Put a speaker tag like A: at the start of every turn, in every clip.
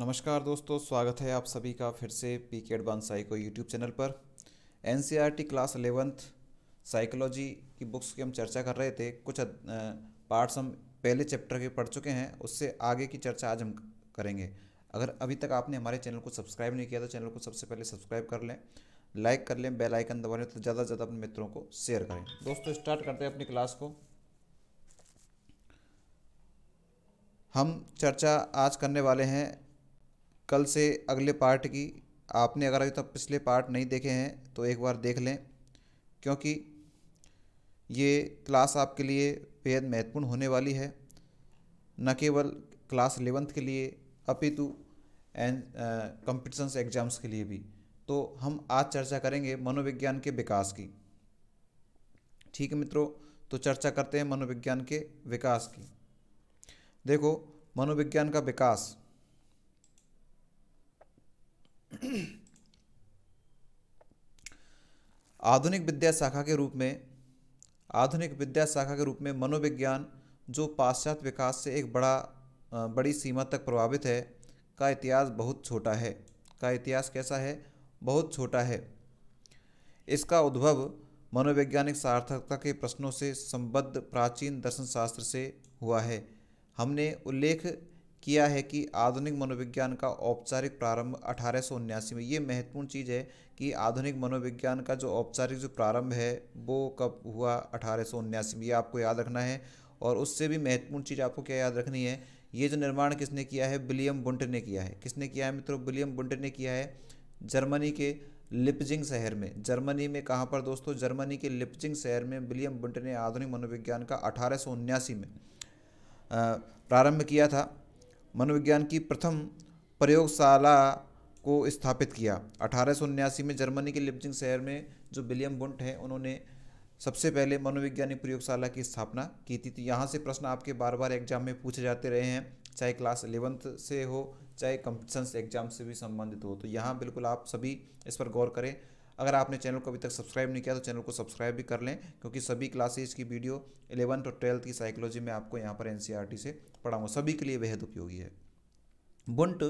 A: नमस्कार दोस्तों स्वागत है आप सभी का फिर से P K advance psycho YouTube channel पर एन क्लास एलेवंथ साइकोलॉजी की बुक्स की हम चर्चा कर रहे थे कुछ पार्ट्स हम पहले चैप्टर के पढ़ चुके हैं उससे आगे की चर्चा आज हम करेंगे अगर अभी तक आपने हमारे चैनल को सब्सक्राइब नहीं किया तो चैनल को सबसे पहले सब्सक्राइब कर लें लाइक कर लें बेल आइकन दबा लें तो ज़्यादा से ज़्यादा अपने मित्रों को शेयर करें दोस्तों स्टार्ट करते हैं अपनी क्लास को हम चर्चा आज करने वाले हैं कल से अगले पार्ट की आपने अगर अभी तक पिछले पार्ट नहीं देखे हैं तो एक बार देख लें क्योंकि ये क्लास आपके लिए बेहद महत्वपूर्ण होने वाली है न केवल क्लास एलेवंथ के लिए अपितु एंड कंपटीशंस एग्जाम्स के लिए भी तो हम आज चर्चा करेंगे मनोविज्ञान के विकास की ठीक है मित्रों तो चर्चा करते हैं मनोविज्ञान के विकास की देखो मनोविज्ञान का विकास आधुनिक विद्या शाखा के रूप में आधुनिक विद्या शाखा के रूप में मनोविज्ञान जो पाश्चात्य विकास से एक बड़ा बड़ी सीमा तक प्रभावित है का इतिहास बहुत छोटा है का इतिहास कैसा है बहुत छोटा है इसका उद्भव मनोवैज्ञानिक सार्थकता के प्रश्नों से संबद्ध प्राचीन दर्शनशास्त्र से हुआ है हमने उल्लेख किया है कि आधुनिक मनोविज्ञान का औपचारिक प्रारंभ अठारह में ये महत्वपूर्ण चीज़ है कि आधुनिक मनोविज्ञान का जो औपचारिक जो प्रारंभ है वो कब हुआ अठारह में ये आपको याद रखना है और उससे भी महत्वपूर्ण चीज़ आपको क्या याद रखनी है ये जो निर्माण किसने किया है विलियम बुंट ने किया है किसने किया है मित्रों विलियम बुंट ने किया है जर्मनी के लिपजिंग शहर में जर्मनी में कहाँ पर दोस्तों जर्मनी के लिपजिंग शहर में विलियम बुंट ने आधुनिक मनोविज्ञान का अठारह में प्रारंभ किया था मनोविज्ञान की प्रथम प्रयोगशाला को स्थापित किया अठारह में जर्मनी के लिप्जिंग शहर में जो विलियम बुंट हैं उन्होंने सबसे पहले मनोवैज्ञानिक प्रयोगशाला की स्थापना की थी तो यहाँ से प्रश्न आपके बार बार एग्जाम में पूछे जाते रहे हैं चाहे क्लास एलेवंथ से हो चाहे कंपटिशन एग्जाम से भी संबंधित हो तो यहाँ बिल्कुल आप सभी इस पर गौर करें अगर आपने चैनल को अभी तक सब्सक्राइब नहीं किया तो चैनल को सब्सक्राइब भी कर लें क्योंकि सभी क्लासेज की वीडियो इलेवंथ और ट्वेल्थ की साइकोलॉजी में आपको यहाँ पर एन e से पढ़ाऊंगा सभी के लिए बेहद उपयोगी है बुंट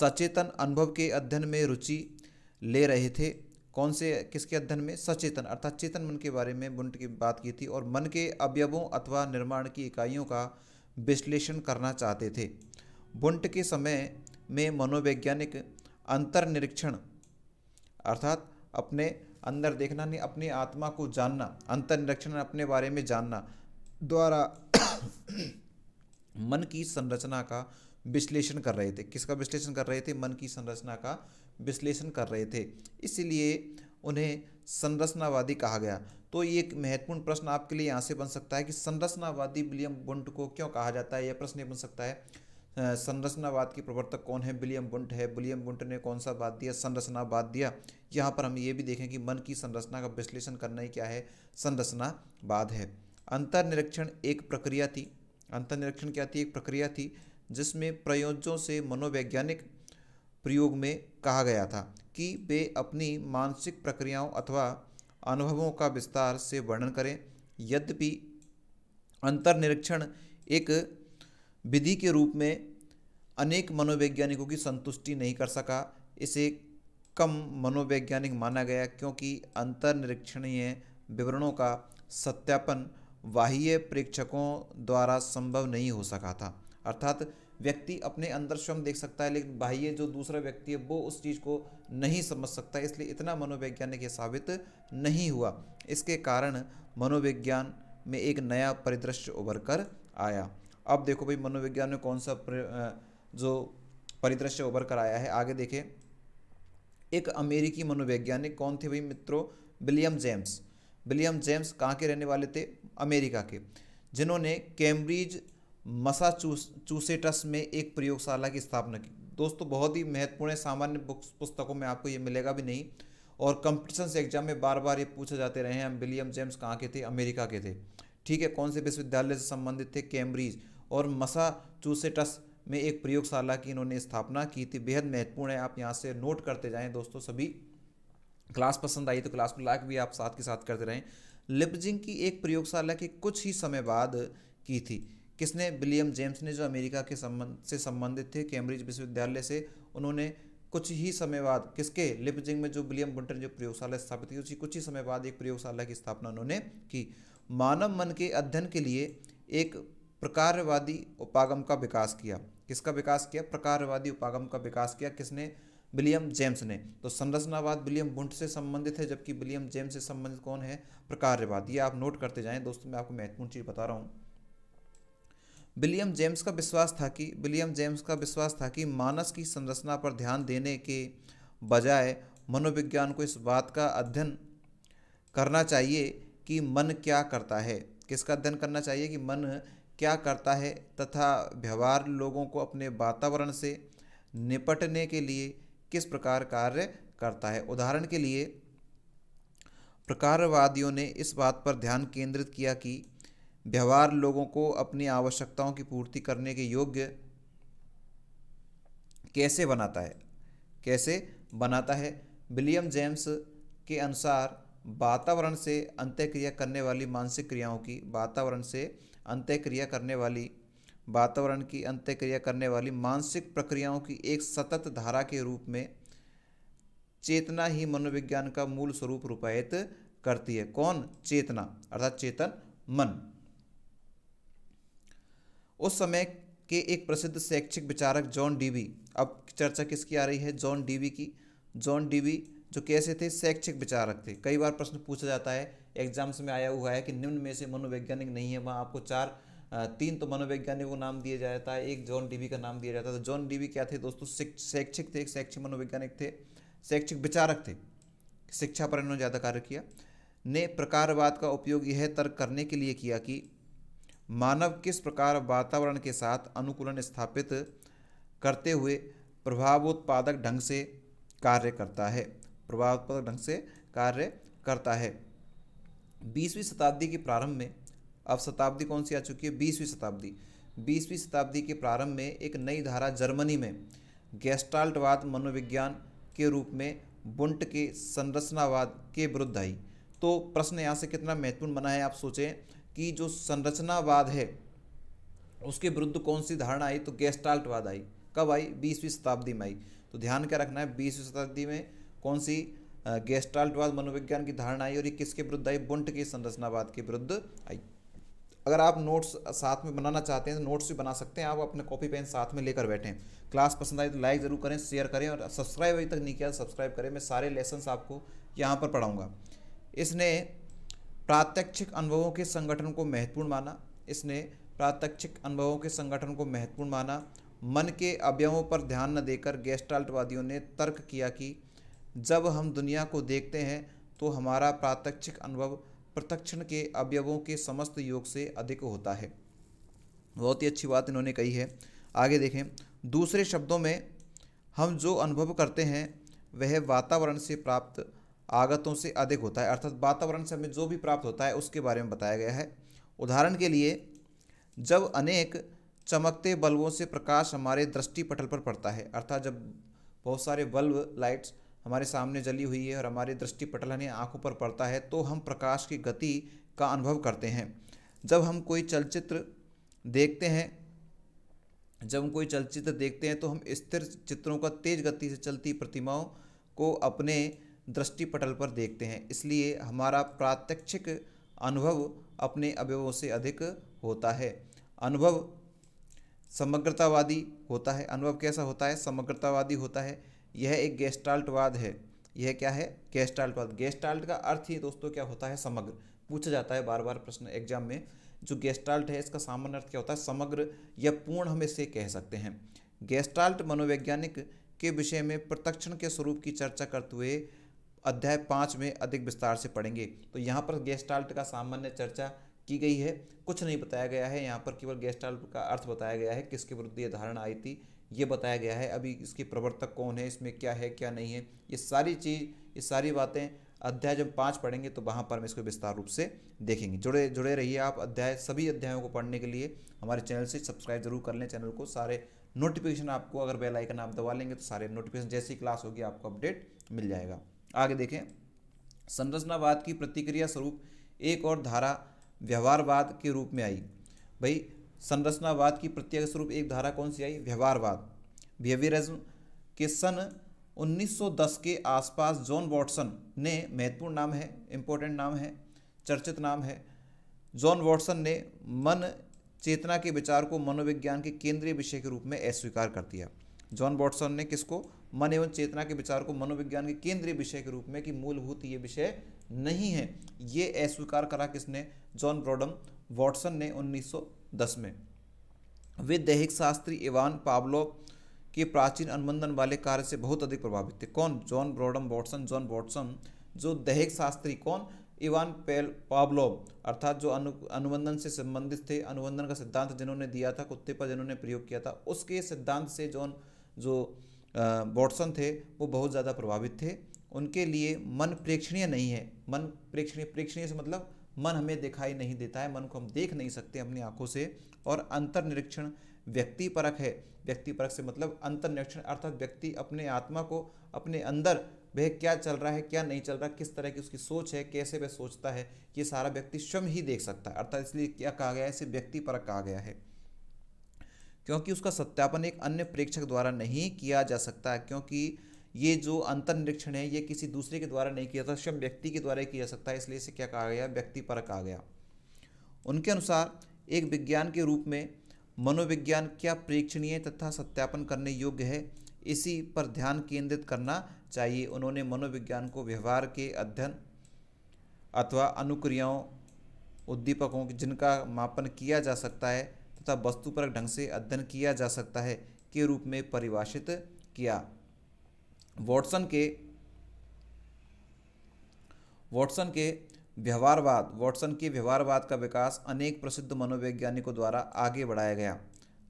A: सचेतन अनुभव के अध्ययन में रुचि ले रहे थे कौन से किसके अध्ययन में सचेतन अर्थात चेतन मन के बारे में बुंट की बात की थी और मन के अवयवों अथवा निर्माण की इकाइयों का विश्लेषण करना चाहते थे बुंट के समय में मनोवैज्ञानिक अंतर्निरीक्षण अर्थात अपने अंदर देखना नहीं अपनी आत्मा को जानना अंतर निरीक्षण अपने बारे में जानना द्वारा मन की संरचना का विश्लेषण कर रहे थे किसका विश्लेषण कर रहे थे मन की संरचना का विश्लेषण कर रहे थे इसलिए उन्हें संरचनावादी कहा गया तो ये एक महत्वपूर्ण प्रश्न आपके लिए यहाँ से बन सकता है कि संरचनावादी विलियम बुंट को क्यों कहा जाता है यह प्रश्न ये बन सकता है संरचनावाद के प्रवर्तक कौन है विलियम बुंट है विलियम बुंट ने कौन सा बात दिया संरचनावाद दिया यहाँ पर हम ये भी देखें कि मन की संरचना का विश्लेषण करना ही क्या है संरचना बाद है अंतर निरीक्षण एक प्रक्रिया थी अंतर निरीक्षण क्या थी एक प्रक्रिया थी जिसमें प्रयोजों से मनोवैज्ञानिक प्रयोग में कहा गया था कि वे अपनी मानसिक प्रक्रियाओं अथवा अनुभवों का विस्तार से वर्णन करें यद्यपि अंतर निरीक्षण एक विधि के रूप में अनेक मनोवैज्ञानिकों की संतुष्टि नहीं कर सका इसे कम मनोवैज्ञानिक माना गया क्योंकि अंतर्निरीक्षणीय विवरणों का सत्यापन बाह्य प्रेक्षकों द्वारा संभव नहीं हो सका था अर्थात व्यक्ति अपने अंदर स्वयं देख सकता है लेकिन बाह्य जो दूसरा व्यक्ति है वो उस चीज़ को नहीं समझ सकता इसलिए इतना मनोवैज्ञानिक ये साबित नहीं हुआ इसके कारण मनोविज्ञान में एक नया परिदृश्य उभर कर आया अब देखो भाई मनोविज्ञान में कौन सा जो परिदृश्य उभर कर आया है आगे देखें एक अमेरिकी मनोवैज्ञानिक कौन थे भाई मित्रों विलियम जेम्स विलियम जेम्स कहाँ के रहने वाले थे अमेरिका के जिन्होंने कैम्ब्रिज मसाचूसेटस में एक प्रयोगशाला की स्थापना की दोस्तों बहुत ही महत्वपूर्ण है सामान्य बुक्स पुस्तकों में आपको ये मिलेगा भी नहीं और कंपटीशन से एग्जाम में बार बार ये पूछे जाते रहे हैं विलियम जेम्स कहाँ के थे अमेरिका के थे ठीक है कौन से विश्वविद्यालय से संबंधित थे कैम्ब्रिज और मसाचूसेटस में एक प्रयोगशाला की इन्होंने स्थापना की थी बेहद महत्वपूर्ण है आप यहाँ से नोट करते जाएँ दोस्तों सभी क्लास पसंद आई तो क्लास को लाइक भी आप साथ के साथ करते रहें लिपजिंग की एक प्रयोगशाला के कुछ ही समय बाद की थी किसने विलियम जेम्स ने जो अमेरिका के संबंध से संबंधित थे कैम्ब्रिज विश्वविद्यालय से उन्होंने कुछ ही समय बाद किसके लिपजिंग में जो विलियम बुंटन जो प्रयोगशाला स्थापित की उसी कुछ ही समय बाद एक प्रयोगशाला की स्थापना उन्होंने की मानव मन के अध्ययन के लिए एक प्रकारवादी उपागम का विकास किया किसका विकास किया प्रकारवादी उपागम का विकास किया किसने विलियम जेम्स ने तो संरचनावाद विलियम बुंट से संबंधित है जबकि विलियम जेम्स से संबंधित कौन है प्रकारवाद ये आप नोट करते जाएं दोस्तों मैं आपको महत्वपूर्ण चीज़ बता रहा हूँ विलियम जेम्स का विश्वास था कि विलियम जेम्स का विश्वास था कि मानस की संरचना पर ध्यान देने के बजाय मनोविज्ञान को इस बात का अध्ययन करना चाहिए कि मन क्या करता है किसका अध्ययन करना चाहिए कि मन क्या करता है तथा व्यवहार लोगों को अपने वातावरण से निपटने के लिए किस प्रकार कार्य करता है उदाहरण के लिए प्रकारवादियों ने इस बात पर ध्यान केंद्रित किया कि व्यवहार लोगों को अपनी आवश्यकताओं की पूर्ति करने के योग्य कैसे बनाता है कैसे बनाता है विलियम जेम्स के अनुसार वातावरण से अंत्यक्रिया करने वाली मानसिक क्रियाओं की वातावरण से अंत्यक्रिया करने वाली वातावरण की अंत्यक्रिया करने वाली मानसिक प्रक्रियाओं की एक सतत धारा के रूप में चेतना ही मनोविज्ञान का मूल स्वरूप रूपायित करती है कौन चेतना अर्थात चेतन मन उस समय के एक प्रसिद्ध शैक्षिक विचारक जॉन डीवी अब चर्चा किसकी आ रही है जॉन डीवी की जॉन डीवी जो कैसे थे शैक्षिक विचारक थे कई बार प्रश्न पूछा जाता है एग्जाम्स में आया हुआ है कि निम्न में से मनोवैज्ञानिक नहीं है वहाँ आपको चार तीन तो मनोवैज्ञानिक को नाम दिया जाता है एक जॉन डीवी का नाम दिया जाता है तो जॉन डीवी क्या थे दोस्तों शैक्षिक थे शैक्षिक मनोवैज्ञानिक थे शैक्षिक विचारक थे शिक्षा पर इन्होंने ज़्यादा कार्य किया ने प्रकारवाद का उपयोग यह तर्क करने के लिए किया कि मानव किस प्रकार वातावरण के साथ अनुकूलन स्थापित करते हुए प्रभावोत्पादक ढंग से कार्य करता है प्रभावोत्पादक ढंग से कार्य करता है बीसवीं शताब्दी के प्रारंभ में अब शताब्दी कौन सी आ चुकी है बीसवीं शताब्दी बीसवीं शताब्दी के प्रारंभ में एक नई धारा जर्मनी में गैस्टाल्टवाद मनोविज्ञान के रूप में बुंट के संरचनावाद के विरुद्ध आई तो प्रश्न यहाँ से कितना महत्वपूर्ण बना है आप सोचें कि जो संरचनावाद है उसके विरुद्ध कौन सी धारणा आई तो गैस्टाल्टवाद आई कब आई बीसवीं शताब्दी में आई तो ध्यान क्या रखना है बीसवीं शताब्दी में कौन सी गेस्टाल्टवाद मनोविज्ञान की धारणा आई और ये किसके विरुद्ध आई बुंट की संरचनावाद के विरुद्ध आई अगर आप नोट्स साथ में बनाना चाहते हैं तो नोट्स भी बना सकते हैं आप अपने कॉपी पेन साथ में लेकर बैठें क्लास पसंद आई तो लाइक ज़रूर करें शेयर करें और सब्सक्राइब अभी तक नहीं किया तो सब्सक्राइब करें मैं सारे लेसन्स आपको यहाँ पर पढ़ाऊँगा इसने प्रात्यक्षिक अनुभवों के संगठन को महत्वपूर्ण माना इसने प्रात्यक्षिक अनुभवों के संगठन को महत्वपूर्ण माना मन के अवयवों पर ध्यान न देकर गेस्टाल्टवादियों ने तर्क किया कि जब हम दुनिया को देखते हैं तो हमारा प्रात्यक्षिक अनुभव प्रत्यक्षण के अवयवों के समस्त योग से अधिक होता है बहुत ही अच्छी बात इन्होंने कही है आगे देखें दूसरे शब्दों में हम जो अनुभव करते हैं वह वातावरण से प्राप्त आगतों से अधिक होता है अर्थात वातावरण से हमें जो भी प्राप्त होता है उसके बारे में बताया गया है उदाहरण के लिए जब अनेक चमकते बल्बों से प्रकाश हमारे दृष्टि पटल पर पड़ता है अर्थात जब बहुत सारे बल्ब लाइट्स हमारे सामने जली हुई है और हमारी दृष्टि पटल हमें आँखों पर पड़ता है तो हम प्रकाश की गति का अनुभव करते हैं जब हम कोई चलचित्र देखते हैं जब हम कोई चलचित्र देखते हैं तो हम स्थिर चित्रों का तेज गति से चलती प्रतिमाओं को अपने दृष्टि पटल पर देखते हैं इसलिए हमारा प्रात्यक्षिक अनुभव अपने अवयवों से अधिक होता है अनुभव समग्रतावादी होता है अनुभव कैसा होता है समग्रतावादी होता है यह एक गेस्टाल्टवाद है यह क्या है गेस्टाल्टवाद गेस्टाल्ट का अर्थ ही दोस्तों क्या होता है समग्र पूछा जाता है बार बार प्रश्न एग्जाम में जो गेस्टाल्ट है इसका सामान्य अर्थ क्या होता है समग्र या पूर्ण हम इसे कह सकते हैं गेस्टाल्ट मनोवैज्ञानिक के विषय में प्रत्यक्षण के स्वरूप की चर्चा करते हुए अध्याय पाँच में अधिक विस्तार से पढ़ेंगे तो यहाँ पर गेस्टाल्ट का सामान्य चर्चा की गई है कुछ नहीं बताया गया है यहाँ पर केवल गेस्टाल्ट का अर्थ बताया गया है किसके विरुद्ध ये धारणा आई थी ये बताया गया है अभी इसके प्रवर्तक कौन है इसमें क्या है क्या नहीं है ये सारी चीज़ ये सारी बातें अध्याय जब पाँच पढ़ेंगे तो वहाँ पर हम इसको विस्तार रूप से देखेंगे जुड़े जुड़े रहिए आप अध्याय सभी अध्यायों को पढ़ने के लिए हमारे चैनल से सब्सक्राइब जरूर कर लें चैनल को सारे नोटिफिकेशन आपको अगर बेल आइकन आप दबा लेंगे तो सारे नोटिफिकेशन जैसी क्लास होगी आपको अपडेट मिल जाएगा आगे देखें संरचनावाद की प्रतिक्रिया स्वरूप एक और धारा व्यवहारवाद के रूप में आई भाई संरचनावाद की प्रत्यय स्वरूप एक धारा कौन सी आई व्यवहारवाद बिहेवियरिज्म के सन 1910 के आसपास जॉन वॉटसन ने महत्वपूर्ण नाम है इम्पोर्टेंट नाम है चर्चित नाम है जॉन वॉटसन ने मन चेतना के विचार को मनोविज्ञान के केंद्रीय विषय के रूप में अस्वीकार कर दिया जॉन वॉटसन ने किसको मन एवं चेतना के विचार को मनोविज्ञान के केंद्रीय विषय के रूप में कि मूलभूत ये विषय नहीं है ये अस्वीकार करा किसने जॉन ब्रॉडम वॉटसन ने उन्नीस दस में वे दैहिक शास्त्री इवान पाब्लो के प्राचीन अनुबंधन वाले कार्य से बहुत अधिक प्रभावित थे कौन जॉन ब्रॉडम बॉटसन जॉन बॉटसन जो दैहिक शास्त्री कौन इवान पेल पाब्लो अर्थात जो अनु अनुबंधन से संबंधित थे अनुबंधन का सिद्धांत जिन्होंने दिया था कुत्ते पर जिन्होंने प्रयोग किया था उसके सिद्धांत से जॉन जो बॉटसन थे वो बहुत ज़्यादा प्रभावित थे उनके लिए मन प्रेक्षणीय नहीं है मन प्रेक्षणीय प्रेक्षणीय से मतलब मन हमें दिखाई नहीं देता है मन को हम देख नहीं सकते अपनी आंखों से और अंतर निरीक्षण परक है व्यक्ति परक से मतलब अंतर निरीक्षण अर्थात व्यक्ति अपने आत्मा को अपने अंदर वह क्या चल रहा है क्या नहीं चल रहा किस तरह की उसकी सोच है कैसे वह सोचता है ये सारा व्यक्ति स्वयं ही देख सकता है अर्थात इसलिए क्या कहा गया है इसे व्यक्ति परक कहा गया है क्योंकि उसका सत्यापन एक अन्य प्रेक्षक द्वारा नहीं किया जा सकता है क्योंकि ये जो अंतर निरीक्षण है ये किसी दूसरे के द्वारा नहीं किया जाता स्वयं व्यक्ति के द्वारा किया जा सकता है इसलिए इसे क्या कहा गया व्यक्ति पर कहा गया उनके अनुसार एक विज्ञान के रूप में मनोविज्ञान क्या प्रेक्षणीय तथा सत्यापन करने योग्य है इसी पर ध्यान केंद्रित करना चाहिए उन्होंने मनोविज्ञान को व्यवहार के अध्ययन अथवा अनुक्रियाओं उद्दीपकों जिनका मापन किया जा सकता है तथा वस्तुपरक ढंग से अध्ययन किया जा सकता है के रूप में परिभाषित किया वॉटसन के वॉटसन के व्यवहारवाद वॉटसन के व्यवहारवाद का विकास अनेक प्रसिद्ध मनोवैज्ञानिकों द्वारा आगे बढ़ाया गया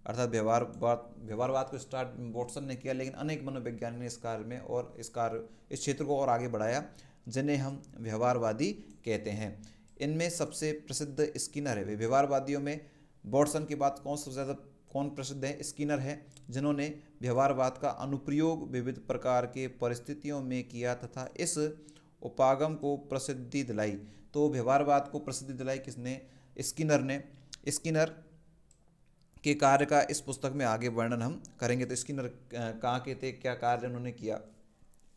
A: अर्थात व्यवहारवाद व्यवहारवाद को स्टार्ट वॉटसन ने किया लेकिन अनेक मनोवैज्ञानिक ने इस कार्य में और इस कार्य इस क्षेत्र को और आगे बढ़ाया जिन्हें हम व्यवहारवादी कहते हैं इनमें सबसे प्रसिद्ध स्किनर है व्यवहारवादियों में वॉटसन की बात कौन सबसे ज़्यादा कौन प्रसिद्ध है स्किनर है जिन्होंने व्यवहारवाद का अनुप्रयोग विविध प्रकार के परिस्थितियों में किया तथा इस उपागम को प्रसिद्धि दिलाई तो व्यवहारवाद को प्रसिद्धि दिलाई किसने स्किनर ने स्किनर के कार्य का इस पुस्तक में आगे वर्णन हम करेंगे तो स्किनर कहाँ के थे क्या कार्य उन्होंने किया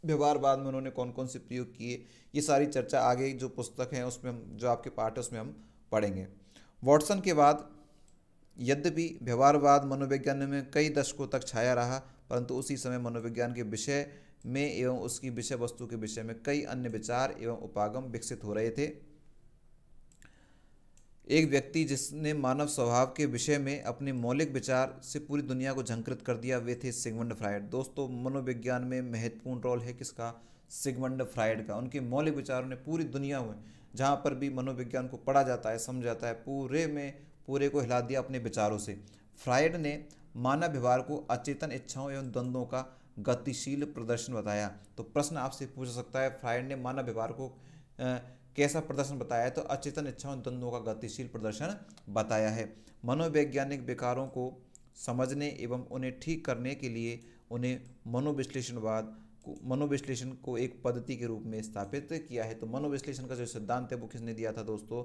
A: व्यवहारवाद में उन्होंने कौन कौन से प्रयोग किए ये सारी चर्चा आगे जो पुस्तक है उसमें हम जो आपके पाठ है उसमें हम पढ़ेंगे वॉटसन के बाद यद्यपि व्यवहारवाद मनोविज्ञान में कई दशकों तक छाया रहा परंतु उसी समय मनोविज्ञान के विषय में एवं उसकी विषय वस्तु के विषय में कई अन्य विचार एवं उपागम विकसित हो रहे थे एक व्यक्ति जिसने मानव स्वभाव के विषय में अपने मौलिक विचार से पूरी दुनिया को झंकृत कर दिया वे थे सिगमंड फ्रायड दोस्तों मनोविज्ञान में महत्वपूर्ण रोल है किसका सिगमंड फ्रायड का उनके मौलिक विचारों ने पूरी दुनिया में जहाँ पर भी मनोविज्ञान को पढ़ा जाता है समझ जाता है पूरे में पूरे को हिला दिया अपने विचारों से फ्राइड ने मानव व्यवहार को अचेतन इच्छाओं एवं द्वंद्वों का गतिशील प्रदर्शन बताया तो प्रश्न आपसे पूछ सकता है फ्राइड ने मानव व्यवहार को कैसा प्रदर्शन बताया तो अचेतन इच्छाओं द्वंद्वों का गतिशील प्रदर्शन बताया है मनोवैज्ञानिक विकारों को समझने एवं उन्हें ठीक करने के लिए उन्हें मनोविश्लेषणवाद मनोविश्लेषण को एक पद्धति के रूप में स्थापित किया है तो मनोविश्लेषण का जो सिद्धांत है वो किसने दिया था दोस्तों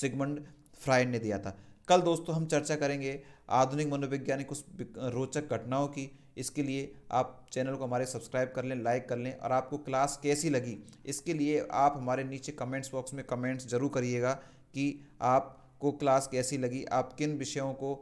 A: सिगमंड फ्राइड ने दिया था कल दोस्तों हम चर्चा करेंगे आधुनिक मनोविज्ञानिक कुछ रोचक घटनाओं की इसके लिए आप चैनल को हमारे सब्सक्राइब कर लें लाइक कर लें और आपको क्लास कैसी लगी इसके लिए आप हमारे नीचे कमेंट्स बॉक्स में कमेंट्स जरूर करिएगा कि आपको क्लास कैसी लगी आप किन विषयों को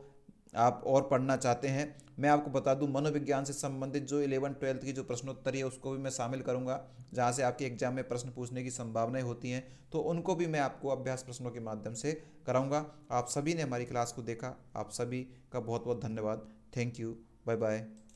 A: आप और पढ़ना चाहते हैं मैं आपको बता दूं मनोविज्ञान से संबंधित जो इलेवन ट्वेल्थ की जो प्रश्नोत्तरी है उसको भी मैं शामिल करूंगा जहां से आपके एग्जाम में प्रश्न पूछने की संभावनाएं होती हैं तो उनको भी मैं आपको अभ्यास प्रश्नों के माध्यम से कराऊंगा आप सभी ने हमारी क्लास को देखा आप सभी का बहुत बहुत धन्यवाद थैंक यू बाय बाय